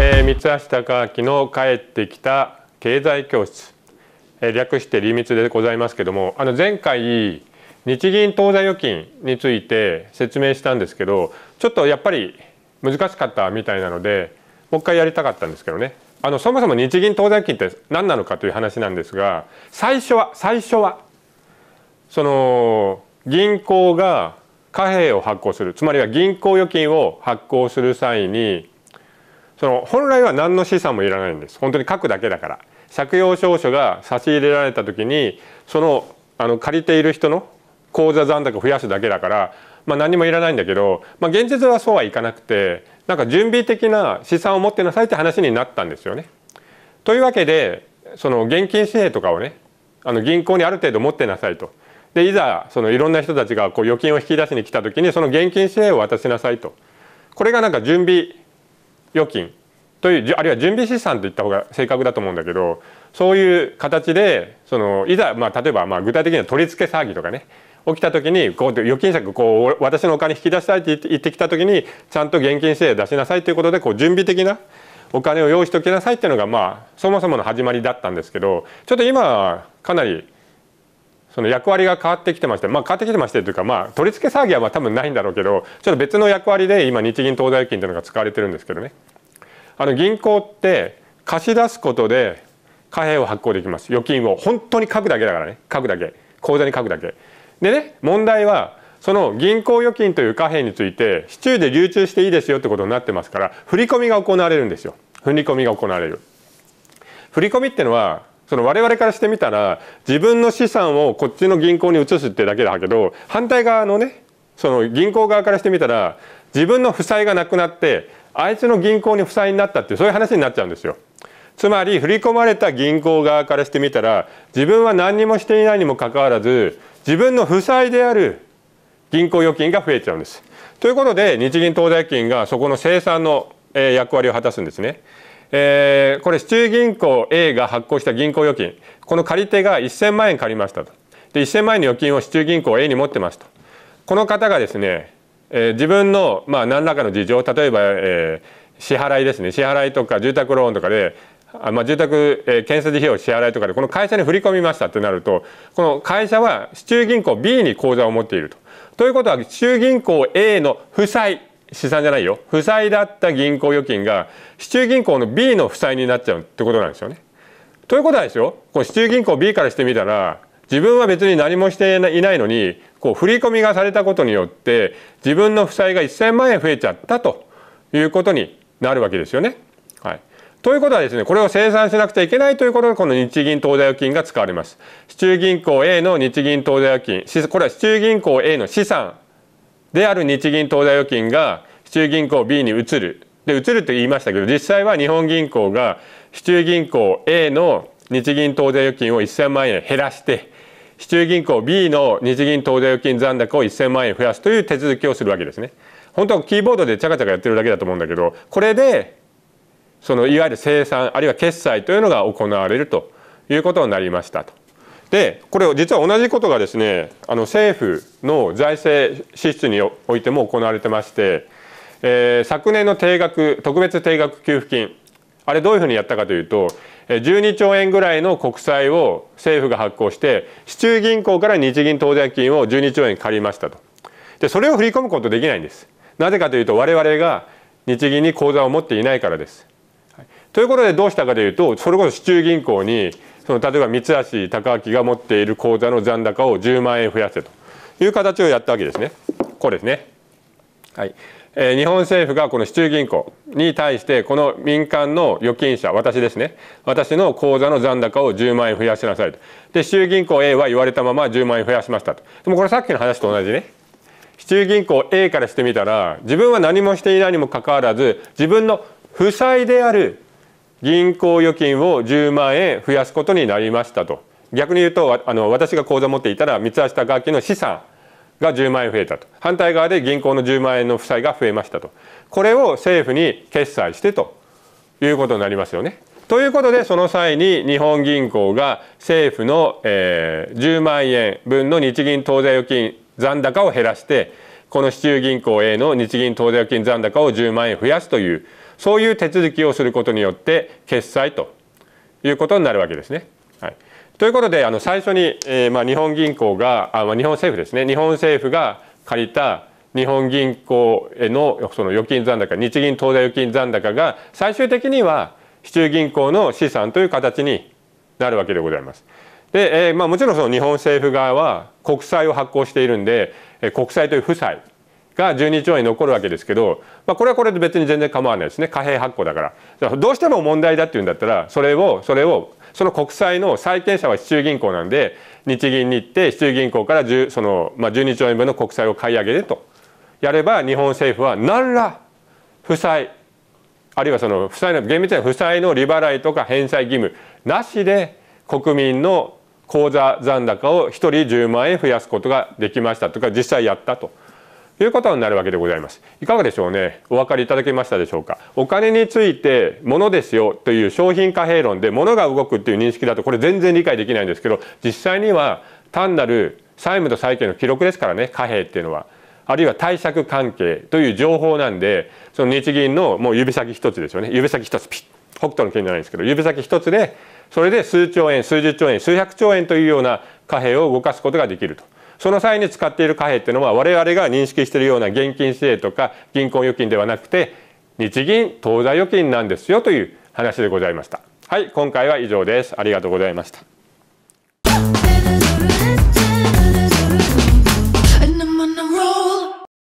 えー、三橋貴明の「帰ってきた経済教室」えー、略して「リミツ」でございますけどもあの前回日銀当座預金について説明したんですけどちょっとやっぱり難しかったみたいなのでもう一回やりたかったんですけどねあのそもそも日銀当座預金って何なのかという話なんですが最初は最初はその銀行が貨幣を発行するつまりは銀行預金を発行する際にその本来は何の資産もいらないんです本当に書くだけだから借用証書が差し入れられた時にそのあの借りている人の口座残高増やすだけだから、まあ、何もいらないんだけど、まあ、現実はそうはいかなくてなんか準備的な資産を持ってなさいって話になったんですよね。というわけでその現金紙幣とかをねあの銀行にある程度持ってなさいと。でいざそのいろんな人たちがこう預金を引き出しに来た時にその現金紙幣を渡しなさいと。これがなんか準備預金というあるいは準備資産といった方が正確だと思うんだけどそういう形でそのいざ、まあ、例えばまあ具体的には取り付け騒ぎとかね起きた時にこう預金策こう私のお金引き出したいって言ってきた時にちゃんと現金制出しなさいということでこう準備的なお金を用意しておきなさいっていうのがまあそもそもの始まりだったんですけどちょっと今かなりその役割が変わってきてましてまあ変わってきてましてというかまあ取り付け騒ぎはまあ多分ないんだろうけどちょっと別の役割で今日銀東大金というのが使われてるんですけどね。あの銀行って貸し出すことで貨幣を発行できます預金を本当に書くだけだからね書くだけ口座に書くだけでね問題はその銀行預金という貨幣について市中で流通していいですよってことになってますから振り込みが行われるんですよ振り込みが行われる振り込みってのはその我々からしてみたら自分の資産をこっちの銀行に移すってだけだけど反対側のねその銀行側からしてみたら自分の負債がなくなってあいつの銀行に負債になったっていうそういう話になっちゃうんですよ。つまり振り込まれた銀行側からしてみたら自分は何にもしていないにもかかわらず自分の負債である銀行預金が増えちゃうんです。ということで日銀東大金がそこの生産の役割を果たすんですね。えー、これ市中銀行 A が発行した銀行預金この借り手が1000万円借りましたとで1000万円の預金を市中銀行 A に持ってますとこの方がですねえ自分のまあ何らかの事情例えば、え支払いですね支払いとか住宅ローンとかであまあ、住宅、え建設費用支払いとかでこの会社に振り込みましたってなるとこの会社は市中銀行 B に口座を持っていると。ということは市中銀行 A の負債資産じゃないよ負債だった銀行預金が市中銀行の B の負債になっちゃうってことなんですよね。ということはですよこ市中銀行 B からしてみたら自分は別に何もしていないのにこう振り込みがされたことによって自分の負債が1,000万円増えちゃったということになるわけですよね。はい、ということはですねこれを清算しなくちゃいけないということでこの日銀当座預金が使われます。市中銀行 A の日銀当座預金これは市中銀行 A の資産である日銀当座預金が市中銀行 B に移る。で移ると言いましたけど実際は日本銀行が市中銀行 A の日銀当座預金を1,000万円減らして市中銀行 B の日銀当座預金残高を1000万円増やすという手続きをするわけですね。本当はキーボードでチャカチャカやってるだけだと思うんだけどこれでそのいわゆる生産あるいは決済というのが行われるということになりましたと。でこれ実は同じことがですねあの政府の財政支出においても行われてまして、えー、昨年の定額特別定額給付金あれどういうふうにやったかというと12兆円ぐらいの国債を政府が発行して市中銀行から日銀当座金を12兆円借りましたとでそれを振り込むことできないんですなぜかというと我々が日銀に口座を持っていないからです、ということでどうしたかというとそれこそ市中銀行にその例えば三橋貴明が持っている口座の残高を10万円増やせという形をやったわけですねこうですねはい日本政府がこの市中銀行に対してこの民間の預金者私ですね私の口座の残高を10万円増やしなさいとで市中銀行 A は言われたまま10万円増やしましたとでもこれさっきの話と同じね市中銀行 A からしてみたら自分は何もしていないにもかかわらず自分の負債である銀行預金を10万円増やすことになりましたと逆に言うとあの私が口座持っていたら三橋貴明の資産が10万円増えたと反対側で銀行の10万円の負債が増えましたとこれを政府に決済してということになりますよね。ということでその際に日本銀行が政府の、えー、10万円分の日銀当座預金残高を減らしてこの市中銀行への日銀当座預金残高を10万円増やすというそういう手続きをすることによって決済ということになるわけですね。はい、ということであの最初に、えー、まあ、日本銀行があ、まあ、日本政府ですね日本政府が借りた日本銀行へのその預金残高日銀当座預金残高が最終的には市中銀行の資産という形になるわけでございます。で、えー、まあ、もちろんその日本政府側は国債を発行しているんで、え国債という負債が12兆円残るわけですけど、まあ、これはこれで別に全然構わないですね貨幣発行だから。どうしても問題だっていうんだったらそれをそれをその国債の債権者は市中銀行なんで日銀に行って市中銀行から10その、まあ、12兆円分の国債を買い上げるとやれば日本政府は何ら負債あるいはその負債の厳密には負債の利払いとか返済義務なしで国民の口座残高を1人10万円増やすことができましたとか実際やったと。いうことになるわけでございます。いかがでしょうねお分かりいただけましたでしょうかお金について物ですよという商品貨幣論で物が動くっていう認識だとこれ全然理解できないんですけど実際には単なる債務と債権の記録ですからね貨幣っていうのは。あるいは貸借関係という情報なんでその日銀のもう指先一つですよね指先一つピッ北斗の拳じゃないんですけど指先一つでそれで数兆円数十兆円数百兆円というような貨幣を動かすことができると。その際に使っている貨幣っていうのは我々が認識しているような現金市営とか銀行預金ではなくて日銀当座預金なんですよという話でございました。はい、今回は以上です。ありがとうございました。